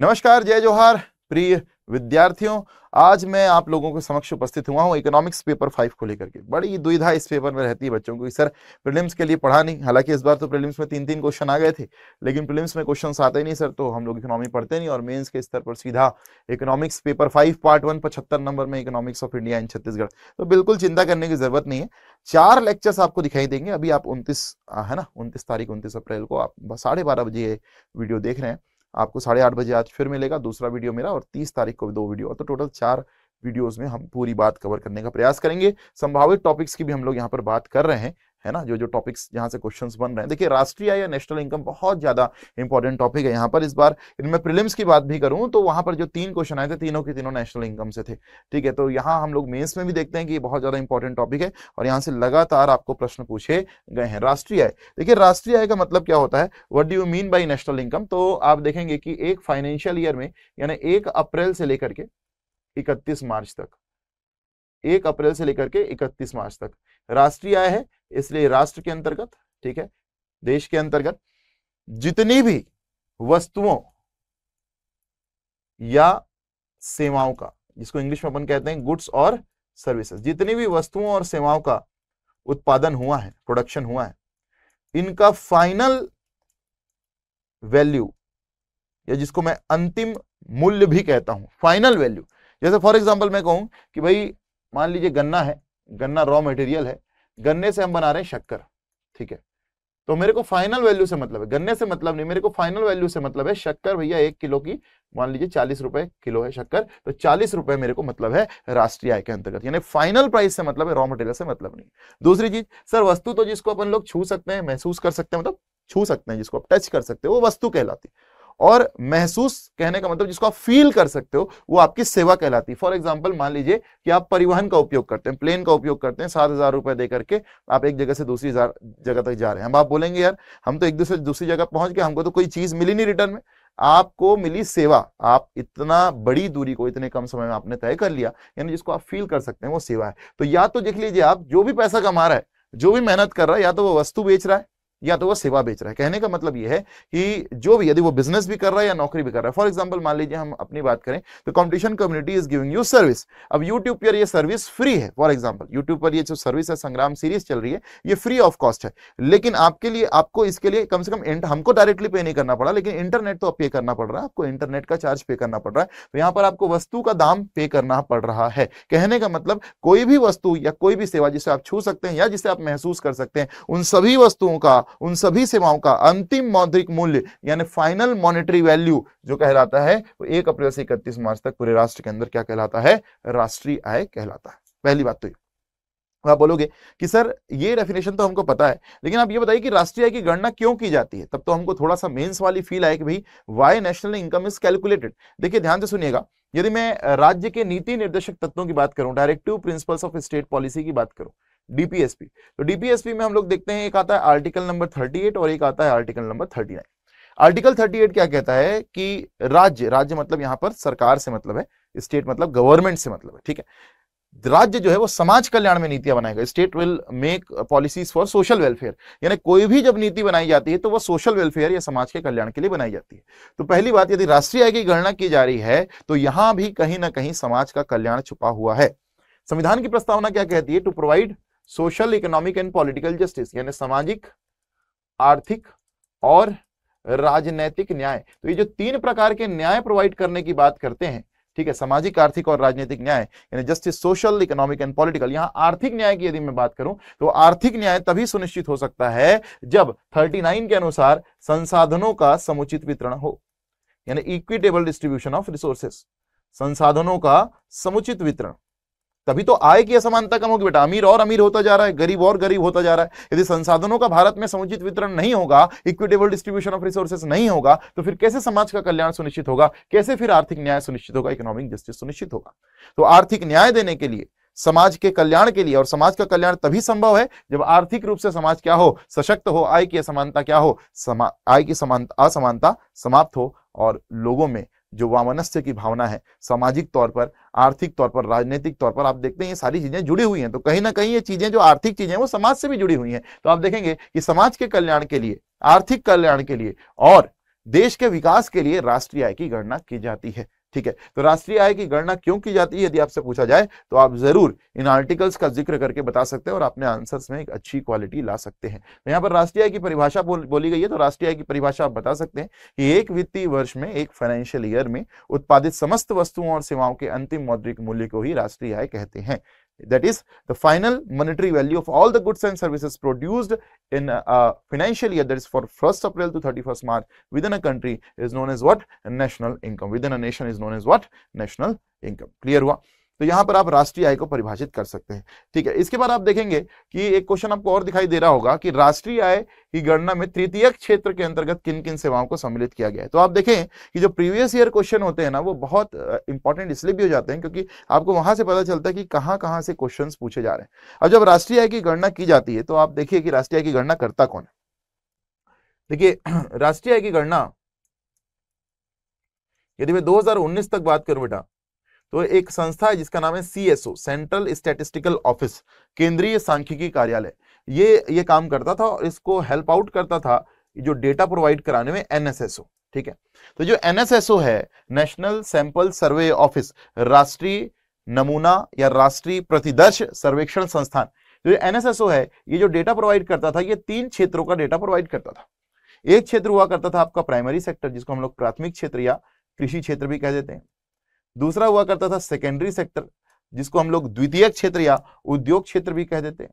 नमस्कार जय जोहार प्रिय विद्यार्थियों आज मैं आप लोगों के समक्ष उपस्थित हुआ हूँ इकोनॉमिक्स पेपर फाइव को लेकर के बड़ी दुविधा इस पेपर में रहती है बच्चों को कि सर प्रीलिम्स के लिए पढ़ा नहीं हालांकि इस बार तो प्रीलिम्स में तीन तीन क्वेश्चन आ गए थे लेकिन प्रीलिम्स में क्वेश्चन आते नहीं सर तो हम लोग इकोनॉमी पढ़ते नहीं और मेन्स के स्तर पर सीधा economics paper five part one पचहत्तर नंबर में economics of India in Chhattisgarh तो बिल्कुल चिंता करने की जरूरत नहीं है चार लेक्चर्स आपको दिखाई देंगे अभी आप उनतीस है ना उनतीस तारीख उनतीस अप्रैल को आप साढ़े बजे वीडियो देख रहे हैं आपको साढ़े आठ बजे आज फिर मिलेगा दूसरा वीडियो मेरा और तीस तारीख को भी दो वीडियो और तो टोटल चार वीडियोस में हम पूरी बात कवर करने का प्रयास करेंगे संभावित टॉपिक्स की भी हम लोग यहाँ पर बात कर रहे हैं है ना जो जो टॉपिक्स यहाँ से क्वेश्चन बन रहे हैं देखिए राष्ट्रीय या नेशनल इनकम बहुत ज्यादा इंपॉर्टेंट टॉपिक है यहाँ पर इस बार इनमें प्रिलिम्स की बात भी करूँ तो वहाँ पर जो तीन क्वेश्चन आए थे तीनों के तीनों नेशनल इनकम से थे ठीक है तो यहाँ हम लोग मेन्स में भी देखते हैं कि बहुत ज्यादा इंपॉर्टेंट टॉपिक है और यहाँ से लगातार आपको प्रश्न पूछे गए हैं राष्ट्रीय आय देखिए राष्ट्रीय आय का मतलब क्या होता है what do you mean by national income तो आप देखेंगे कि एक फाइनेंशियल ईयर में यानी एक अप्रैल से लेकर के इकतीस मार्च तक एक अप्रैल से लेकर के इकतीस मार्च तक राष्ट्रीय आय है इसलिए राष्ट्र के अंतर्गत ठीक है देश के अंतर्गत जितनी भी वस्तुओं या सेवाओं का जिसको इंग्लिश में अपन कहते हैं गुड्स और सर्विसेज जितनी भी वस्तुओं और सेवाओं का उत्पादन हुआ है प्रोडक्शन हुआ है इनका फाइनल वैल्यू या जिसको मैं अंतिम मूल्य भी कहता हूं फाइनल वैल्यू जैसे फॉर एग्जाम्पल मैं कहूं कि भाई मान लीजिए गन्ना है गन्ना रॉ मटेरियल है गन्ने से हम बना रहे हैं शक्कर ठीक है तो मेरे को फाइनल वैल्यू से मतलब है गन्ने से मतलब नहीं मेरे को फाइनल वैल्यू से मतलब है शक्कर भैया एक किलो की मान लीजिए चालीस रुपए किलो है शक्कर तो चालीस रुपए मेरे को मतलब है राष्ट्रीय आय के अंतर्गत यानी फाइनल प्राइस से मतलब है रॉ मटेरियल से मतलब नहीं दूसरी चीज सर वस्तु तो जिसको अपन लोग छू सकते हैं महसूस कर सकते हैं मतलब छू सकते हैं जिसको आप टच कर सकते हैं वो वस्तु कहलाती है और महसूस कहने का मतलब जिसको आप फील कर सकते हो वो आपकी सेवा कहलाती है फॉर एग्जाम्पल मान लीजिए कि आप परिवहन का उपयोग करते हैं प्लेन का उपयोग करते हैं सात हजार रुपए देकर के आप एक जगह से दूसरी जगह तक जा रहे हैं हम आप बोलेंगे यार हम तो एक दूसरे दूसरी जगह पहुंच गए हमको तो कोई चीज मिली नहीं रिटर्न में आपको मिली सेवा आप इतना बड़ी दूरी को इतने कम समय में आपने तय कर लिया यानी जिसको आप फील कर सकते हैं वो सेवा है तो या तो देख लीजिए आप जो भी पैसा कमा रहा है जो भी मेहनत कर रहा है या तो वो वस्तु बेच रहा है या तो वो सेवा बेच रहा है कहने का मतलब यह है कि जो भी यदि वो बिजनेस भी कर रहा है या नौकरी भी कर रहा है फॉर एग्जाम्पल मान लीजिए हम अपनी बात करें तो competition community is giving you service अब यूट्यूब पर यह सर्विस फ्री है फॉर एग्जाम्पल यूट्यूब पर यह जो सर्विस है संग्राम सीरीज चल रही है ये फ्री ऑफ कॉस्ट है लेकिन आपके लिए आपको इसके लिए कम से कम हमको डायरेक्टली पे नहीं करना पड़ा लेकिन इंटरनेट तो पे करना पड़ रहा है आपको इंटरनेट का चार्ज पे करना पड़ रहा है तो यहाँ पर आपको वस्तु का दाम पे करना पड़ रहा है कहने का मतलब कोई भी वस्तु या कोई भी सेवा जिसे आप छू सकते हैं या जिसे आप महसूस कर सकते हैं उन सभी वस्तुओं का उन सभी सेवाओं का अंतिम मौद्रिक मूल्य यानी फाइनल मॉनेटरी वैल्यू जो कहलाता है वो एक अप्रैल से इकतीस मार्च तक पूरे राष्ट्र के अंदर क्या कहलाता है राष्ट्रीय आय कहलाता है पहली बात तो आप बोलोगे कि सर ये डेफिनेशन तो हमको पता है लेकिन आप ये बताइए कि राष्ट्रीय आय की गणना क्यों की जाती है तब तो हमको थोड़ा सा मेंस वाली फील आए कि भाई why national income is calculated देखिए ध्यान से सुनिएगा यदि मैं राज्य के नीति निर्देशक तत्वों की बात करूं directive principles of state policy की बात करूं डीपीएसपी तो डीपीएसपी में हम लोग देखते हैं एक आता है आर्टिकल नंबर 38 और एक आता है आर्टिकल नंबर 39 आर्टिकल 38 क्या कहता है कि राज्य राज्य मतलब यहां पर सरकार से मतलब है स्टेट मतलब गवर्नमेंट से मतलब है ठीक है राज्य जो है वो समाज कल्याण में नीतियां बनाएगा state will make policies for social welfare यानी कोई भी जब नीति बनाई जाती है तो वो सोशल वेलफेयर या समाज के कल्याण के लिए बनाई जाती है तो पहली बात यदि राष्ट्रीय आय की गणना की जा रही है तो यहां भी कहीं ना कहीं समाज का कल्याण छुपा हुआ है संविधान की प्रस्तावना क्या कहती है to provide social economic and political justice यानी सामाजिक आर्थिक और राजनैतिक न्याय तो ये जो तीन प्रकार के न्याय प्रोवाइड करने की बात करते हैं ठीक है सामाजिक आर्थिक और राजनीतिक न्याय यानी justice social economic and political यहां आर्थिक न्याय की यदि मैं बात करूं तो आर्थिक न्याय तभी सुनिश्चित हो सकता है जब 39 के अनुसार संसाधनों का समुचित वितरण हो यानी इक्विटेबल डिस्ट्रीब्यूशन ऑफ रिसोर्सेस संसाधनों का समुचित वितरण तभी तो आय की असमानता कम होगी बेटा अमीर और अमीर होता जा रहा है गरीब और गरीब होता जा रहा है यदि संसाधनों का भारत में समुचित वितरण नहीं होगा इक्विटेबल डिस्ट्रीब्यूशन ऑफ रिसोर्सेस नहीं होगा तो फिर कैसे समाज का कल्याण सुनिश्चित होगा कैसे फिर आर्थिक न्याय सुनिश्चित होगा इकोनॉमिक जस्टिस सुनिश्चित होगा तो आर्थिक न्याय देने के लिए समाज के कल्याण के लिए और समाज का कल्याण तभी संभव है जब आर्थिक रूप से समाज क्या हो सशक्त हो आय की असमानता क्या हो समा आय की समानता असमानता समाप्त हो और लोगों में जो वामनस्य की भावना है सामाजिक तौर पर आर्थिक तौर पर राजनीतिक तौर पर आप देखते हैं ये सारी चीजें जुड़ी हुई हैं तो कहीं ना कहीं ये चीजें जो आर्थिक चीजें वो समाज से भी जुड़ी हुई हैं तो आप देखेंगे कि समाज के कल्याण के लिए आर्थिक कल्याण के लिए और देश के विकास के लिए राष्ट्रीय आय की गणना की जाती है ठीक है तो राष्ट्रीय आय की गणना क्यों की जाती है यदि आपसे पूछा जाए तो आप जरूर इन आर्टिकल्स का जिक्र करके बता सकते हैं और अपने आंसर्स में एक अच्छी क्वालिटी ला सकते हैं तो यहाँ पर राष्ट्रीय आय की परिभाषा बोल, बोली गई है तो राष्ट्रीय आय की परिभाषा आप बता सकते हैं कि एक वित्तीय वर्ष में एक फाइनेंशियल ईयर में उत्पादित समस्त वस्तुओं और सेवाओं के अंतिम मौद्रिक मूल्य को ही राष्ट्रीय आय कहते हैं that is the final monetary value of all the goods and services produced in a, financial year that is for 1st April to 31st March within a country is known as what national income within a nation is known as what national income clear What? तो यहां पर आप राष्ट्रीय आय को परिभाषित कर सकते हैं ठीक है इसके बाद आप देखेंगे कि एक क्वेश्चन आपको और दिखाई दे रहा होगा कि राष्ट्रीय आय की गणना में तृतीय क्षेत्र के अंतर्गत किन किन सेवाओं को सम्मिलित किया गया है तो आप देखें कि जो प्रीवियस ईयर क्वेश्चन होते हैं ना वो बहुत इंपॉर्टेंट इसलिए भी हो जाते हैं क्योंकि आपको वहां से पता चलता है कि कहाँ कहाँ से क्वेश्चन पूछे जा रहे हैं अब जब राष्ट्रीय आय की गणना की जाती है तो आप देखिए कि राष्ट्रीय आय की गणना करता कौन है देखिए राष्ट्रीय आय की गणना यदि मैं दो तक बात करूं बेटा तो एक संस्था है जिसका नाम है सीएसओ सेंट्रल स्टेटिस्टिकल ऑफिस केंद्रीय सांख्यिकी कार्यालय ये ये काम करता था और इसको हेल्प आउट करता था जो डेटा प्रोवाइड कराने में एनएसएसओ ठीक है तो जो एनएसएसओ है नेशनल सैंपल सर्वे ऑफिस राष्ट्रीय नमूना या राष्ट्रीय प्रतिदर्श सर्वेक्षण संस्थान जो तो एनएसएसओ है ये जो डेटा प्रोवाइड करता था ये तीन क्षेत्रों का डेटा प्रोवाइड करता था एक क्षेत्र हुआ करता था आपका प्राइमरी सेक्टर जिसको हम लोग प्राथमिक क्षेत्र या कृषि क्षेत्र भी कह देते हैं दूसरा हुआ करता था सेकेंडरी सेक्टर जिसको हम लोग द्वितीय क्षेत्र या उद्योग क्षेत्र भी कह देते हैं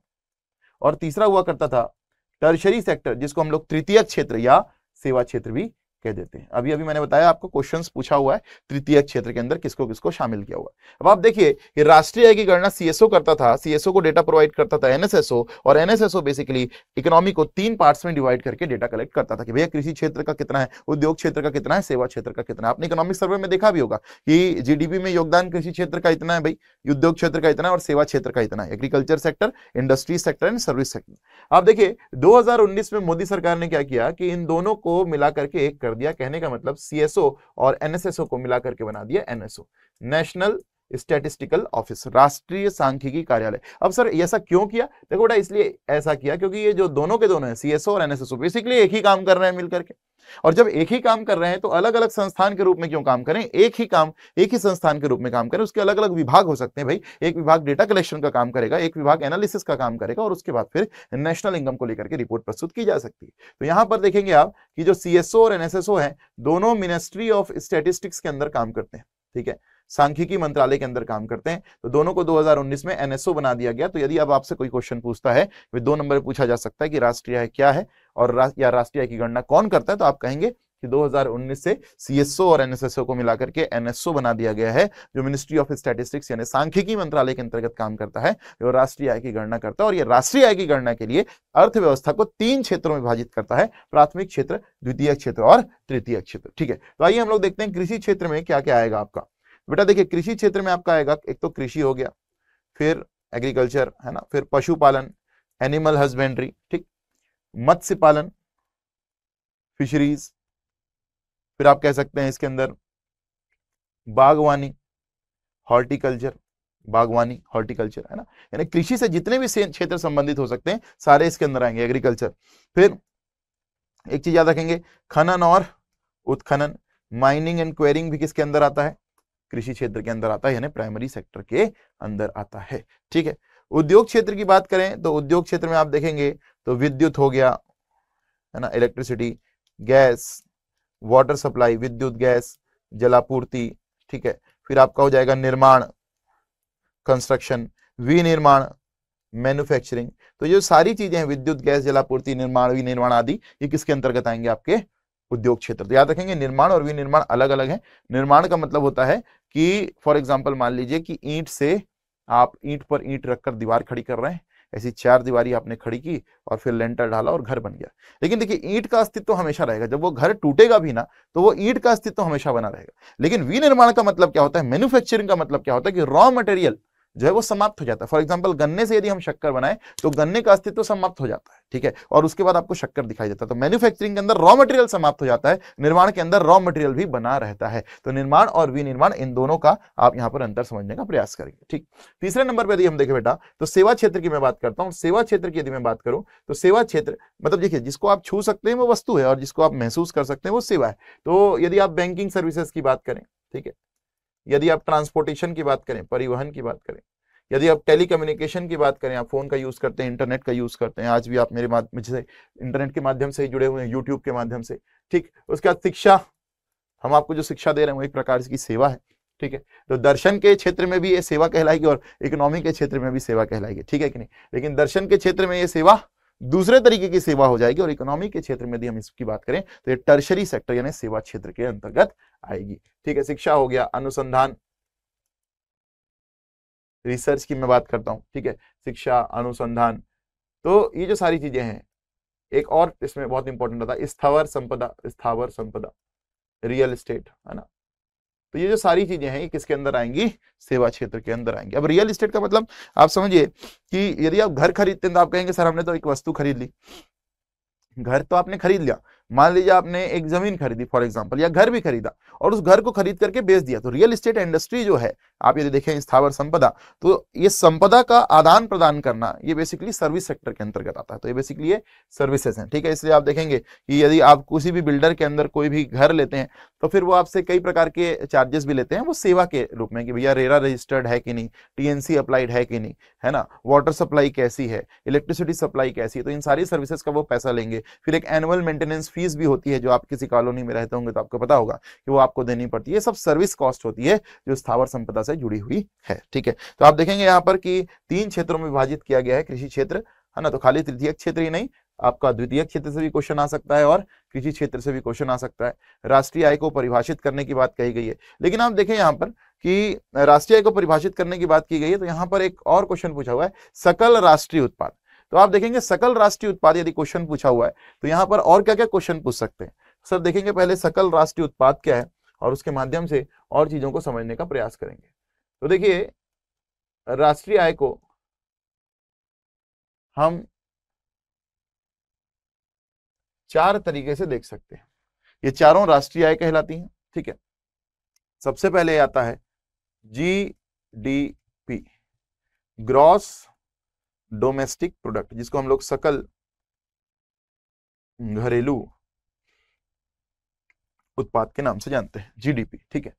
और तीसरा हुआ करता था टर्शरी सेक्टर जिसको हम लोग तृतीय क्षेत्र या सेवा क्षेत्र भी कह देते हैं अभी अभी मैंने बताया आपको क्वेश्चंस पूछा हुआ है तृतीय क्षेत्र के अंदर किसको किसको शामिल किया हुआ अब आप देखिए ये राष्ट्रीय आय की गणना सीएसओ करता था सीएसओ को डेटा प्रोवाइड करता था एनएसएसओ और एनएसएसओ बेसिकली इकोनॉमी को तीन पार्ट्स में डिवाइड करके डेटा कलेक्ट करता था कि भैया कृषि क्षेत्र का कितना है उद्योग क्षेत्र का कितना है सेवा क्षेत्र का कितना है आपने इकोनॉमिक सर्वे में देखा भी होगा कि जीडीपी में योगदान कृषि क्षेत्र का इतना है भाई उद्योग क्षेत्र का इतना है और सेवा क्षेत्र का इतना है agriculture sector industry sector and service sector आप देखिए दो में मोदी सरकार ने क्या किया कि इन दोनों को मिला करके एक कर कर दिया कहने का मतलब सीएसओ और एनएसएसओ को मिला करके बना दिया एनएसओ नेशनल स्टेटिस्टिकल ऑफिस राष्ट्रीय सांख्यिकी कार्यालय अब सर ऐसा क्यों किया देखो बेटा इसलिए ऐसा किया क्योंकि ये जो दोनों के दोनों हैं सीएसओ और एनएसएसओ बेसिकली एक ही काम कर रहे हैं मिलकर के और जब एक ही काम कर रहे हैं तो अलग अलग संस्थान के रूप में क्यों काम करें एक ही काम एक ही संस्थान के रूप में काम करें उसके अलग अलग विभाग हो सकते हैं भाई एक विभाग डेटा कलेक्शन का काम करेगा एक विभाग एनालिसिस का काम करेगा और उसके बाद फिर नेशनल इनकम को लेकर के रिपोर्ट प्रस्तुत की जा सकती है तो यहां पर देखेंगे आप कि जो सीएसओ और एनएसएसओ है दोनों मिनिस्ट्री ऑफ स्टेटिस्टिक्स के अंदर काम करते हैं ठीक है सांख्यिकी मंत्रालय के अंदर काम करते हैं तो दोनों को 2019 में एनएसओ बना दिया गया तो यदि अब आपसे कोई क्वेश्चन पूछता है वे दो नंबर पूछा जा सकता है कि राष्ट्रीय आय क्या है और या राष्ट्रीय आय की गणना कौन करता है तो आप कहेंगे कि 2019 से सीएसओ और एनएसएसओ को मिलाकर के एनएसओ बना दिया गया है जो मिनिस्ट्री ऑफ स्टैटिस्टिक्स यानी सांख्यिकी मंत्रालय के अंतर्गत काम करता है जो राष्ट्रीय आय की गणना करता है और ये राष्ट्रीय आय की गणना के लिए अर्थव्यवस्था को तीन क्षेत्रों में विभाजित करता है प्राथमिक क्षेत्र द्वितीय क्षेत्र और तृतीय क्षेत्र ठीक है तो आइए हम लोग देखते हैं कृषि क्षेत्र में क्या क्या आएगा आपका बेटा देखिए कृषि क्षेत्र में आपका आएगा एक तो कृषि हो गया फिर एग्रीकल्चर है ना फिर पशुपालन एनिमल हस्बेंड्री ठीक मत्स्य पालन फिशरीज फिर आप कह सकते हैं इसके अंदर बागवानी हॉर्टिकल्चर बागवानी हॉर्टिकल्चर है ना यानी कृषि से जितने भी क्षेत्र संबंधित हो सकते हैं सारे इसके अंदर आएंगे एग्रीकल्चर फिर एक चीज याद रखेंगे खनन और उत्खनन माइनिंग एंड क्वेरिंग भी किसके अंदर आता है कृषि क्षेत्र के अंदर आता है यानी प्राइमरी सेक्टर के अंदर आता है ठीक है उद्योग क्षेत्र की बात करें तो उद्योग क्षेत्र में आप देखेंगे तो विद्युत हो गया है ना इलेक्ट्रिसिटी गैस वाटर सप्लाई विद्युत गैस जलापूर्ति ठीक है फिर आपका हो जाएगा निर्माण कंस्ट्रक्शन विनिर्माण मैन्युफैक्चरिंग तो ये सारी चीजें हैं विद्युत गैस जलापूर्ति निर्माण विनिर्माण आदि ये किसके अंतर्गत आएंगे आपके उद्योग क्षेत्र तो याद रखेंगे निर्माण और विनिर्माण अलग अलग है निर्माण का मतलब होता है कि फॉर एग्जाम्पल मान लीजिए कि ईंट से आप ईंट पर ईंट रखकर दीवार खड़ी कर रहे हैं ऐसी चार दीवारी आपने खड़ी की और फिर लेंटर डाला और घर बन गया लेकिन देखिए ईंट का अस्तित्व तो हमेशा रहेगा जब वो घर टूटेगा भी ना तो वो ईंट का अस्तित्व तो हमेशा बना रहेगा लेकिन विनिर्माण का मतलब क्या होता है मैन्युफैक्चरिंग का मतलब क्या होता है कि रॉ मटेरियल जो है वो समाप्त हो जाता है फॉर एग्जाम्पल गन्ने से यदि हम शक्कर बनाए तो गन्ने का अस्तित्व तो समाप्त हो जाता है ठीक है और उसके बाद आपको शक्कर दिखाई देता है तो मैन्युफैक्चरिंग के अंदर रॉ मटेरियल समाप्त हो जाता है निर्माण के अंदर रॉ मटेरियल भी बना रहता है तो निर्माण और विनिर्माण इन दोनों का आप यहाँ पर अंतर समझने का प्रयास करेंगे ठीक तीसरे नंबर पर यदि हम देखें बेटा तो सेवा क्षेत्र की मैं बात करता हूँ सेवा क्षेत्र की यदि मैं बात करूँ तो सेवा क्षेत्र मतलब देखिए जिसको आप छू सकते हैं वो वस्तु है और जिसको आप महसूस कर सकते हैं वो सेवा है तो यदि आप बैंकिंग सर्विसेज की बात करें ठीक है यदि आप ट्रांसपोर्टेशन की बात करें परिवहन की बात करें यदि आप टेली की बात करें आप फोन का यूज करते हैं इंटरनेट का यूज करते हैं आज भी आप मेरे मुझसे इंटरनेट के माध्यम से जुड़े हुए हैं यूट्यूब के माध्यम से ठीक उसके बाद शिक्षा हम आपको जो शिक्षा दे रहे हैं वो एक प्रकार की सेवा है ठीक है तो दर्शन के क्षेत्र में भी ये सेवा कहलाएगी और इकोनॉमी के क्षेत्र में भी सेवा कहलाएगी ठीक है कि नहीं लेकिन दर्शन के क्षेत्र में ये सेवा दूसरे तरीके की सेवा हो जाएगी और इकोनॉमी के क्षेत्र में यदि हम इसकी बात करें तो ये टर्शरी सेक्टर यानी सेवा क्षेत्र के अंतर्गत आएगी ठीक है शिक्षा हो गया अनुसंधान रिसर्च की मैं बात करता हूं ठीक है शिक्षा अनुसंधान तो ये जो सारी चीजें हैं एक और इसमें बहुत इंपॉर्टेंट रहता है स्थावर संपदा स्थावर संपदा रियल स्टेट है ना तो ये जो सारी चीजें हैं ये किसके अंदर आएंगी सेवा क्षेत्र के अंदर आएंगी अब रियल इस्टेट का मतलब आप समझिए कि यदि आप घर खरीदते हैं तो आप कहेंगे सर हमने तो एक वस्तु खरीद ली घर तो आपने खरीद लिया मान लीजिए आपने एक जमीन खरीदी फॉर एग्जाम्पल या घर भी खरीदा और उस घर को खरीद करके बेच दिया तो रियल इस्टेट इंडस्ट्री जो है आप यदि देखें स्थावर संपदा तो ये संपदा का आदान प्रदान करना ये बेसिकली सर्विस सेक्टर के अंतर्गत आता है तो ये बेसिकली ये सर्विसेज हैं ठीक है इसलिए आप देखेंगे कि यदि आप किसी भी बिल्डर के अंदर कोई भी घर लेते हैं तो फिर वो आपसे कई प्रकार के चार्जेस भी लेते हैं वो सेवा के रूप में कि भैया रेरा रजिस्टर्ड है कि नहीं टीएनसी अप्लाइड है कि नहीं है ना वाटर सप्लाई कैसी है इलेक्ट्रिसिटी सप्लाई कैसी है तो इन सारी सर्विसेज का वो पैसा लेंगे फिर एक एनुअल मेंटेनेंस फीस भी होती है जो आप किसी कॉलोनी में रहते होंगे तो आपको पता होगा कि वो आपको देनी पड़ती है सब सर्विस कॉस्ट होती है जो स्थावर संपदा से जुड़ी हुई है ठीक है तो आप देखेंगे यहाँ पर कि तीन क्षेत्रों में विभाजित किया गया है कृषि क्षेत्र है ना तो खाली तृतीय क्षेत्र ही नहीं आपका द्वितीय क्षेत्र से भी क्वेश्चन आ सकता है और कृषि क्षेत्र से भी क्वेश्चन आ सकता है राष्ट्रीय आय को परिभाषित करने की बात कही गई है लेकिन आप देखें यहाँ पर कि राष्ट्रीय आय को परिभाषित करने की बात की गई है तो यहाँ पर एक और क्वेश्चन पूछा हुआ है सकल राष्ट्रीय उत्पाद तो आप देखेंगे सकल राष्ट्रीय उत्पाद यदि क्वेश्चन पूछा हुआ है तो यहाँ पर और क्या क्या क्वेश्चन पूछ सकते हैं सर देखेंगे पहले सकल राष्ट्रीय उत्पाद क्या है और उसके माध्यम से और चीजों को समझने का प्रयास करेंगे तो देखिए राष्ट्रीय आय को हम चार तरीके से देख सकते हैं ये चारों राष्ट्रीय आय कहलाती हैं ठीक है सबसे पहले आता है G D P gross domestic product जिसको हम लोग सकल घरेलू उत्पाद के नाम से जानते हैं जीडीपी ठीक है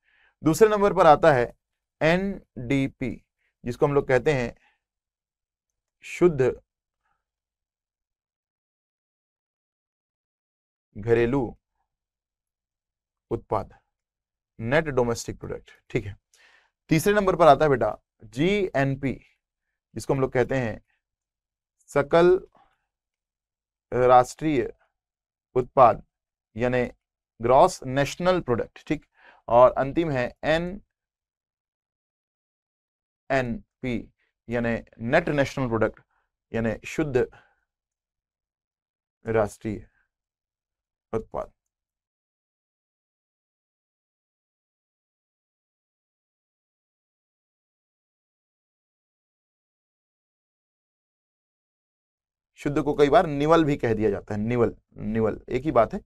दूसरे नंबर पर आता है एनडीपी जिसको हम लोग कहते हैं शुद्ध घरेलू उत्पाद नेट डोमेस्टिक प्रोडक्ट ठीक है तीसरे नंबर पर आता है बेटा जीएनपी जिसको हम लोग कहते हैं सकल राष्ट्रीय उत्पाद यानी ग्रॉस नेशनल प्रोडक्ट ठीक और अंतिम है एन एन पी यानी नेट नेशनल प्रोडक्ट यानी शुद्ध राष्ट्रीय उत्पाद शुद्ध को कई बार निवल भी कह दिया जाता है निवल निवल एक ही बात है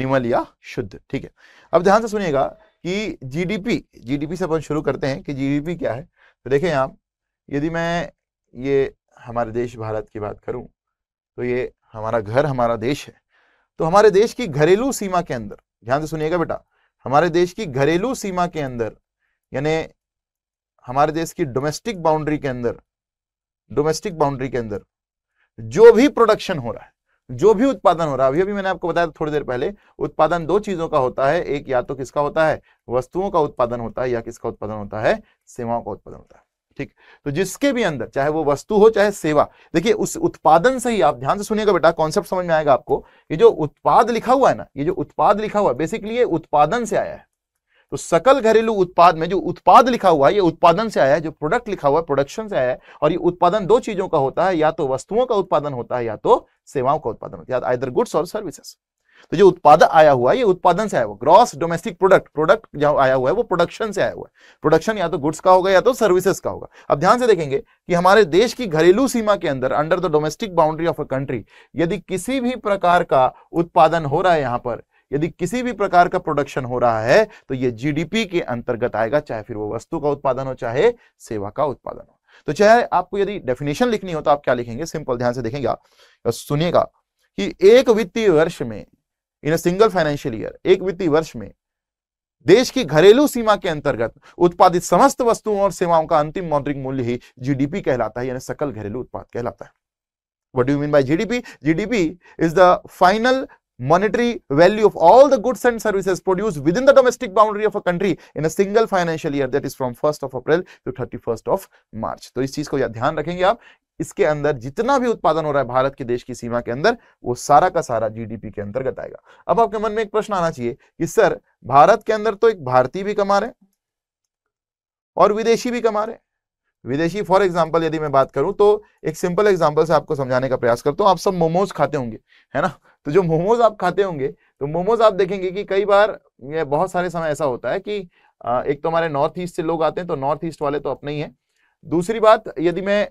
निवल या शुद्ध ठीक है अब ध्यान से सुनिएगा कि जीडीपी जीडीपी से अपन शुरू करते हैं कि जीडीपी क्या है तो देखें आप यदि मैं ये हमारे देश भारत की बात करूं तो ये हमारा घर हमारा देश है तो हमारे देश की घरेलू सीमा के अंदर ध्यान से सुनिएगा बेटा हमारे देश की घरेलू सीमा के अंदर यानी हमारे देश की डोमेस्टिक बाउंड्री के अंदर डोमेस्टिक बाउंड्री के अंदर जो भी प्रोडक्शन हो रहा है जो भी उत्पादन हो रहा है अभी अभी मैंने आपको बताया थोड़ी देर पहले उत्पादन दो चीजों का होता है एक या तो किसका होता है वस्तुओं का उत्पादन होता है या किसका उत्पादन होता है सेवाओं का उत्पादन होता है ठीक तो जिसके भी अंदर चाहे वो वस्तु हो चाहे सेवा देखिए उस उत्पादन से ही आप ध्यान से सुनिएगा बेटा कॉन्सेप्ट समझ में आएगा आपको ये जो उत्पाद लिखा हुआ है ना ये जो उत्पाद लिखा हुआ है बेसिकली ये उत्पादन से आया है तो सकल घरेलू उत्पाद में जो उत्पाद लिखा हुआ है ये उत्पादन से आया है जो प्रोडक्ट लिखा हुआ है प्रोडक्शन से आया है और ये उत्पादन दो चीजों का होता है या तो वस्तुओं का उत्पादन होता है या तो सेवाओं का उत्पादन होता है आइदर गुड्स और सर्विसेस तो जो उत्पाद आया हुआ है ये उत्पादन से आया हुआ ग्रॉस डोमेस्टिक प्रोडक्ट प्रोडक्ट जो आया हुआ है वो प्रोडक्शन से आया हुआ है प्रोडक्शन या तो गुड्स का होगा या तो सर्विसेज का होगा अब ध्यान से देखेंगे कि हमारे देश की घरेलू सीमा के अंदर under the domestic boundary of a country यदि किसी भी प्रकार का उत्पादन हो रहा है यहां पर यदि किसी भी प्रकार का प्रोडक्शन हो रहा है तो ये जीडीपी के अंतर्गत आएगा चाहे फिर वो वस्तु का उत्पादन हो चाहे सेवा का उत्पादन हो तो चाहे आपको यदि डेफिनेशन लिखनी हो तो आप क्या लिखेंगे सिंपल ध्यान से देखेंगे सुनिएगा कि एक वित्तीय वर्ष में इन सिंगल फाइनेंशियल ईयर एक वित्तीय वर्ष में देश की घरेलू सीमा के अंतर्गत उत्पादित समस्त वस्तुओं और सेवाओं का अंतिम मौद्रिक मूल्य ही जीडीपी कहलाता है यानी सकल घरेलू उत्पाद कहलाता है What do you mean G D P is the final monetary value of all the goods and services produced within the domestic boundary of a country in a single financial year that is from 1st of April to 31st of March. तो इस चीज को ध्यान रखेंगे आप इसके अंदर जितना भी उत्पादन हो रहा है भारत के देश की सीमा के अंदर वो सारा का सारा जीडीपी के अंतर्गत आएगा अब आपके मन में एक प्रश्न आना चाहिए कि सर भारत के अंदर तो एक भारतीय भी कमा रहे और विदेशी भी कमा रहे विदेशी फॉर एग्जाम्पल यदि मैं बात करूं तो एक सिंपल एग्जाम्पल से आपको समझाने का प्रयास करता हूं आप सब मोमोज खाते होंगे है ना तो जो मोमोज आप खाते होंगे तो मोमोज आप देखेंगे कि कई बार ये बहुत सारे समय ऐसा होता है कि एक तो हमारे नॉर्थ ईस्ट से लोग आते हैं तो नॉर्थ ईस्ट वाले तो अपने ही हैं दूसरी बात यदि मैं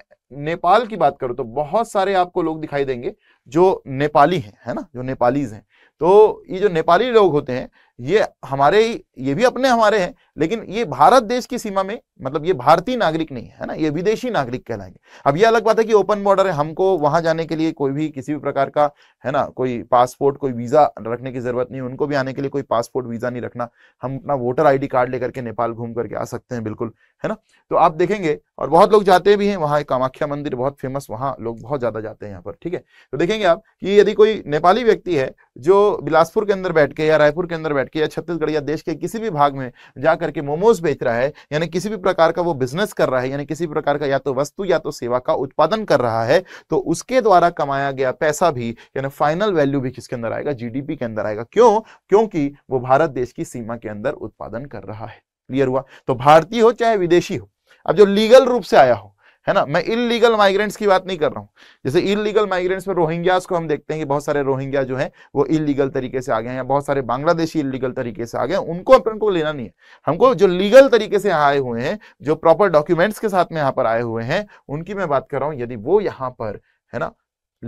नेपाल की बात करूं तो बहुत सारे आपको लोग दिखाई देंगे जो नेपाली हैं है ना जो नेपालीज हैं तो ये जो नेपाली लोग होते हैं ये हमारे ये भी अपने हमारे हैं लेकिन ये भारत देश की सीमा में मतलब ये भारतीय नागरिक नहीं है ना ये विदेशी नागरिक कहलाएंगे अब ये अलग बात है कि ओपन बॉर्डर है हमको वहां जाने के लिए कोई भी किसी भी प्रकार का है ना कोई पासपोर्ट कोई वीजा रखने की जरूरत नहीं उनको भी आने के लिए कोई पासपोर्ट वीजा नहीं रखना हम अपना वोटर आई कार्ड लेकर के नेपाल घूम करके आ सकते हैं बिल्कुल है ना तो आप देखेंगे और बहुत लोग जाते भी हैं वहाँ एक कामाख्या मंदिर बहुत फेमस वहाँ लोग बहुत ज़्यादा जाते हैं यहाँ पर ठीक है तो देखेंगे आप कि यदि कोई नेपाली व्यक्ति है जो बिलासपुर के अंदर बैठ के या रायपुर के अंदर बैठ के या छत्तीसगढ़ या देश के किसी भी भाग में जा करके मोमोज बेच रहा है यानी किसी भी प्रकार का वो बिजनेस कर रहा है यानी किसी प्रकार का या तो वस्तु या तो सेवा का उत्पादन कर रहा है तो उसके द्वारा कमाया गया पैसा भी यानी फाइनल वैल्यू भी किसके अंदर आएगा जी के अंदर आएगा क्यों क्योंकि वो भारत देश की सीमा के अंदर उत्पादन कर रहा है क्लियर हुआ तो भारतीय हो चाहे विदेशी हो अब जो लीगल रूप से आया हो है ना मैं इलीगल माइग्रेंट्स की बात नहीं कर रहा हूं जैसे इलीगल माइग्रेंट्स में रोहिंग्या को हम देखते हैं कि बहुत सारे रोहिंग्या जो है वो इलीगल तरीके से आ गए हैं बहुत सारे बांग्लादेशी इलीगल तरीके से आ गए उनको अपन को लेना नहीं है हमको जो लीगल तरीके से आए हुए हैं जो प्रॉपर डॉक्यूमेंट्स के साथ में यहाँ पर आए हुए हैं उनकी मैं बात कर रहा हूँ यदि वो यहाँ पर है ना